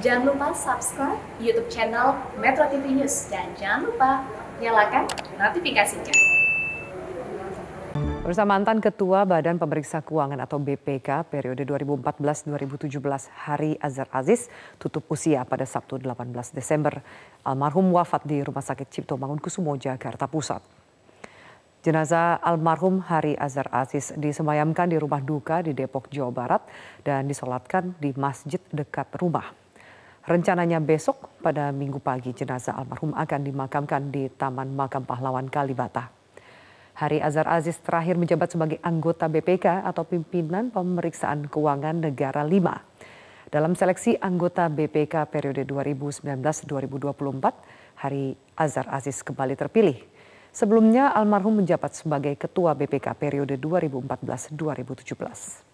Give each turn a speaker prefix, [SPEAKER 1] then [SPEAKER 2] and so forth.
[SPEAKER 1] Jangan lupa subscribe YouTube channel Metro TV News dan jangan lupa nyalakan notifikasinya.
[SPEAKER 2] Bersama mantan Ketua Badan Pemeriksa Keuangan atau BPK periode 2014-2017 Hari Azhar Aziz tutup usia pada Sabtu 18 Desember. Almarhum wafat di Rumah Sakit Cipto Mangunkusumo, Jakarta Pusat. Jenazah almarhum Hari Azhar Aziz disemayamkan di rumah duka di Depok, Jawa Barat dan disolatkan di masjid dekat rumah. Rencananya besok pada minggu pagi jenazah almarhum akan dimakamkan di Taman Makam Pahlawan Kalibata. Hari Azhar Aziz terakhir menjabat sebagai anggota BPK atau pimpinan pemeriksaan keuangan negara 5. Dalam seleksi anggota BPK periode 2019-2024, Hari Azhar Aziz kembali terpilih. Sebelumnya almarhum menjabat sebagai ketua BPK periode 2014-2017.